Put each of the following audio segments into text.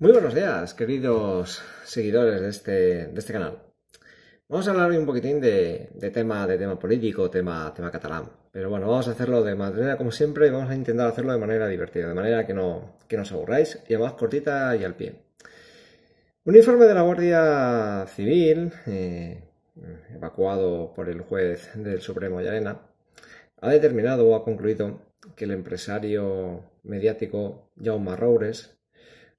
Muy buenos días, queridos seguidores este, de este, canal. Vamos a hablar hoy un poquitín de, tema, de tema político, tema, tema catalán. Pero bueno, vamos a hacerlo de manera como siempre y vamos a intentar hacerlo de manera divertida, de manera que no, que os aburráis y además cortita y al pie. Un informe de la Guardia Civil, eh, evacuado por el juez del Supremo Llarena, ha determinado o ha concluido que el empresario mediático Jaume Roures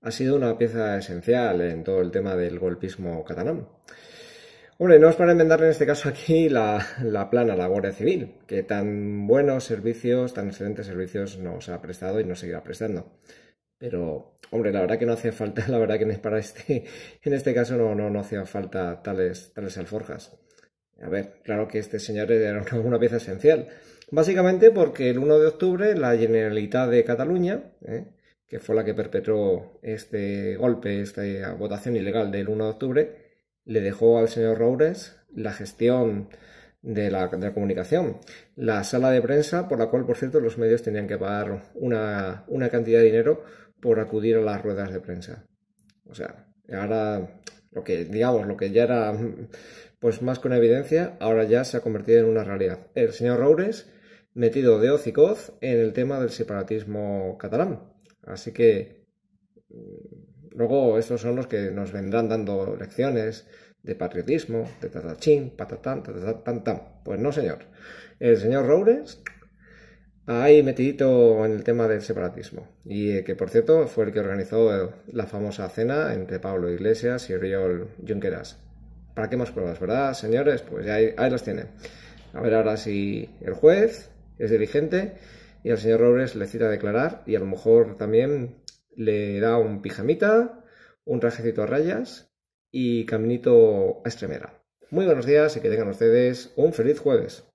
ha sido una pieza esencial en todo el tema del golpismo catalán. Hombre, no es para enmendar en este caso aquí la, la, plana, la Guardia Civil, que tan buenos servicios, tan excelentes servicios nos ha prestado y nos seguirá prestando. Pero, hombre, la verdad que no hacía falta, la verdad que para este, en este caso no, no, no hacía falta tales, tales alforjas. A ver, claro que este señor era una, pieza esencial. Básicamente porque el 1 de octubre la Generalitat de Cataluña, ¿eh? que fue la que perpetró este golpe, esta votación ilegal del 1 de octubre, le dejó al señor Roures la gestión de la, comunicación. La sala de prensa, por la cual, por cierto, los medios tenían que pagar una, cantidad de dinero por acudir a las ruedas de prensa. O sea, ahora lo que, digamos, lo que ya era pues más con evidencia, ahora ya se ha convertido en una realidad. El señor Roures metido de hoz y coz en el tema del separatismo catalán. Así que mm, luego estos son los que nos vendrán dando lecciones de patriotismo, de tatachín, patatán, tatatán, Pues no, señor. El señor Roures ahí metidito en el tema del separatismo. Y eh, que, por cierto, fue el que organizó eh, la famosa cena entre Pablo Iglesias y Oriol Junqueras. ¿Para qué más pruebas, verdad, señores? Pues ahí, ahí las tiene. A ver ahora si el juez es diligente y el señor Robles le cita a declarar y a lo mejor también le da un pijamita, un trajecito a rayas y caminito a Extremera. Muy buenos días y que tengan ustedes un feliz jueves.